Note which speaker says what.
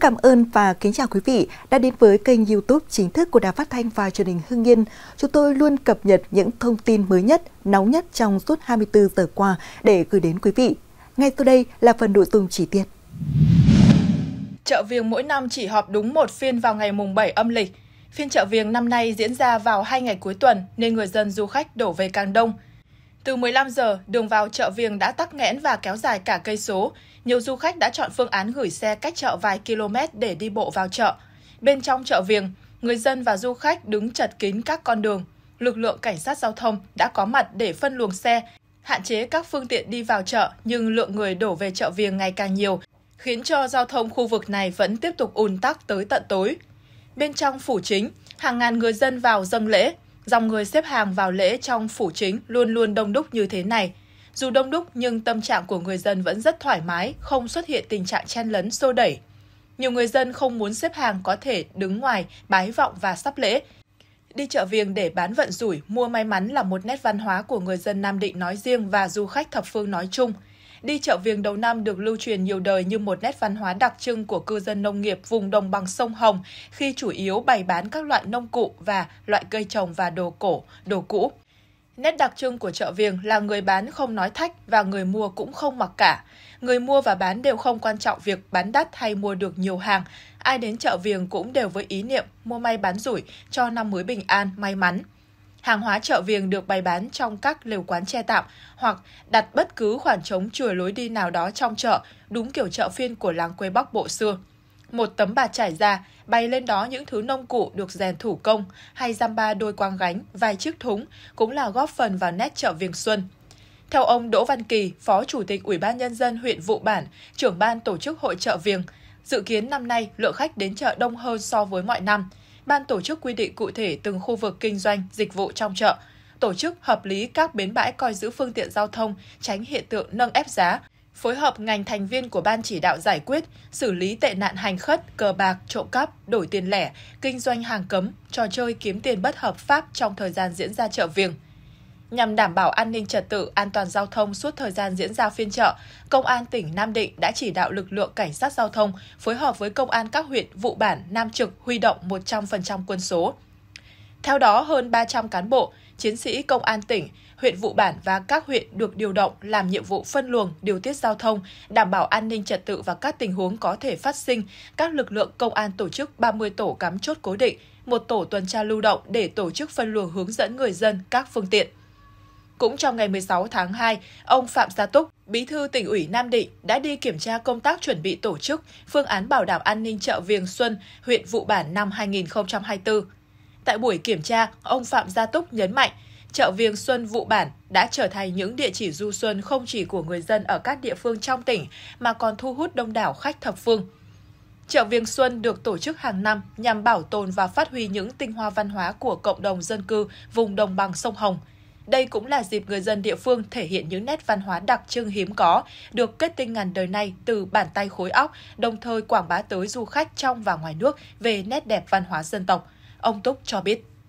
Speaker 1: cảm ơn và kính chào quý vị đã đến với kênh YouTube chính thức của Đài Phát thanh và Truyền hình Hưng Yên. Chúng tôi luôn cập nhật những thông tin mới nhất, nóng nhất trong suốt 24 giờ qua để gửi đến quý vị. Ngay sau đây là phần nội dung chi tiết. Chợ Viềng mỗi năm chỉ họp đúng một phiên vào ngày mùng 7 âm lịch. Phiên chợ Viềng năm nay diễn ra vào hai ngày cuối tuần nên người dân du khách đổ về càng đông – từ 15 giờ, đường vào chợ Viềng đã tắc nghẽn và kéo dài cả cây số. Nhiều du khách đã chọn phương án gửi xe cách chợ vài km để đi bộ vào chợ. Bên trong chợ Viềng, người dân và du khách đứng chật kín các con đường. Lực lượng cảnh sát giao thông đã có mặt để phân luồng xe, hạn chế các phương tiện đi vào chợ, nhưng lượng người đổ về chợ Viềng ngày càng nhiều, khiến cho giao thông khu vực này vẫn tiếp tục ùn tắc tới tận tối. Bên trong phủ chính, hàng ngàn người dân vào dâng lễ, Dòng người xếp hàng vào lễ trong phủ chính luôn luôn đông đúc như thế này. Dù đông đúc nhưng tâm trạng của người dân vẫn rất thoải mái, không xuất hiện tình trạng chen lấn xô đẩy. Nhiều người dân không muốn xếp hàng có thể đứng ngoài, bái vọng và sắp lễ. Đi chợ viềng để bán vận rủi, mua may mắn là một nét văn hóa của người dân Nam Định nói riêng và du khách thập phương nói chung – Đi chợ viếng đầu năm được lưu truyền nhiều đời như một nét văn hóa đặc trưng của cư dân nông nghiệp vùng đồng bằng sông Hồng khi chủ yếu bày bán các loại nông cụ và loại cây trồng và đồ cổ, đồ cũ. Nét đặc trưng của chợ viềng là người bán không nói thách và người mua cũng không mặc cả. Người mua và bán đều không quan trọng việc bán đắt hay mua được nhiều hàng. Ai đến chợ viềng cũng đều với ý niệm mua may bán rủi cho năm mới bình an, may mắn. Hàng hóa chợ viềng được bày bán trong các lều quán che tạm hoặc đặt bất cứ khoảng trống chừa lối đi nào đó trong chợ, đúng kiểu chợ phiên của làng quê Bắc Bộ xưa. Một tấm bạt trải ra, bày lên đó những thứ nông cụ được rèn thủ công, hay giam ba đôi quang gánh, vài chiếc thúng cũng là góp phần vào nét chợ viềng xuân. Theo ông Đỗ Văn Kỳ, Phó Chủ tịch Ủy ban Nhân dân huyện Vụ Bản, trưởng ban tổ chức hội chợ viềng, dự kiến năm nay lượng khách đến chợ đông hơn so với mọi năm – ban tổ chức quy định cụ thể từng khu vực kinh doanh, dịch vụ trong chợ, tổ chức hợp lý các bến bãi coi giữ phương tiện giao thông, tránh hiện tượng nâng ép giá, phối hợp ngành thành viên của ban chỉ đạo giải quyết, xử lý tệ nạn hành khất, cờ bạc, trộm cắp, đổi tiền lẻ, kinh doanh hàng cấm, trò chơi kiếm tiền bất hợp pháp trong thời gian diễn ra chợ viềng. Nhằm đảm bảo an ninh trật tự, an toàn giao thông suốt thời gian diễn ra phiên chợ, Công an tỉnh Nam Định đã chỉ đạo lực lượng cảnh sát giao thông phối hợp với công an các huyện vụ bản Nam Trực huy động 100% quân số. Theo đó, hơn 300 cán bộ, chiến sĩ công an tỉnh, huyện vụ bản và các huyện được điều động làm nhiệm vụ phân luồng, điều tiết giao thông, đảm bảo an ninh trật tự và các tình huống có thể phát sinh. Các lực lượng công an tổ chức 30 tổ cắm chốt cố định, một tổ tuần tra lưu động để tổ chức phân luồng hướng dẫn người dân các phương tiện. Cũng trong ngày 16 tháng 2, ông Phạm Gia Túc, Bí thư tỉnh ủy Nam Định đã đi kiểm tra công tác chuẩn bị tổ chức phương án bảo đảm an ninh chợ Viềng Xuân, huyện Vụ Bản năm 2024. Tại buổi kiểm tra, ông Phạm Gia Túc nhấn mạnh, chợ Viềng Xuân Vụ Bản đã trở thành những địa chỉ du xuân không chỉ của người dân ở các địa phương trong tỉnh mà còn thu hút đông đảo khách thập phương. Chợ Viêng Xuân được tổ chức hàng năm nhằm bảo tồn và phát huy những tinh hoa văn hóa của cộng đồng dân cư vùng đồng bằng sông Hồng – đây cũng là dịp người dân địa phương thể hiện những nét văn hóa đặc trưng hiếm có, được kết tinh ngàn đời nay từ bàn tay khối óc, đồng thời quảng bá tới du khách trong và ngoài nước về nét đẹp văn hóa dân tộc. Ông Túc cho biết.